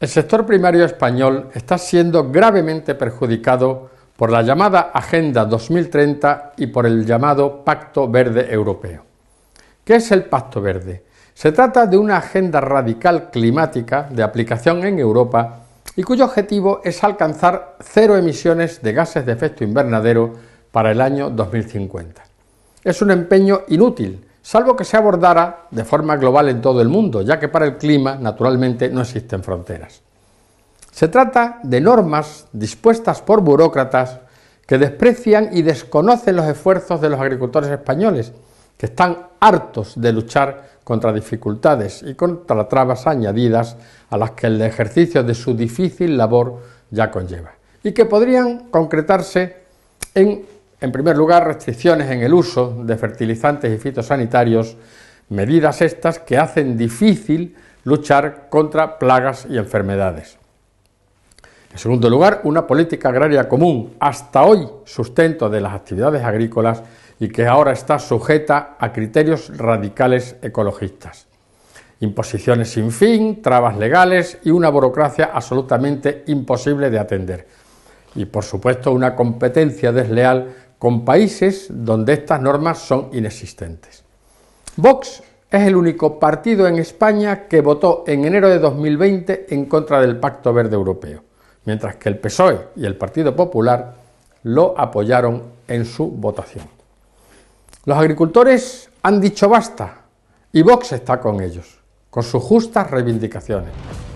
El sector primario español está siendo gravemente perjudicado por la llamada Agenda 2030 y por el llamado Pacto Verde Europeo. ¿Qué es el Pacto Verde? Se trata de una agenda radical climática de aplicación en Europa y cuyo objetivo es alcanzar cero emisiones de gases de efecto invernadero para el año 2050. Es un empeño inútil salvo que se abordara de forma global en todo el mundo, ya que para el clima, naturalmente, no existen fronteras. Se trata de normas dispuestas por burócratas que desprecian y desconocen los esfuerzos de los agricultores españoles, que están hartos de luchar contra dificultades y contra trabas añadidas a las que el ejercicio de su difícil labor ya conlleva, y que podrían concretarse en en primer lugar, restricciones en el uso de fertilizantes y fitosanitarios, medidas estas que hacen difícil luchar contra plagas y enfermedades. En segundo lugar, una política agraria común, hasta hoy sustento de las actividades agrícolas y que ahora está sujeta a criterios radicales ecologistas. Imposiciones sin fin, trabas legales y una burocracia absolutamente imposible de atender. Y por supuesto una competencia desleal con países donde estas normas son inexistentes. Vox es el único partido en España que votó en enero de 2020 en contra del Pacto Verde Europeo, mientras que el PSOE y el Partido Popular lo apoyaron en su votación. Los agricultores han dicho basta y Vox está con ellos, con sus justas reivindicaciones.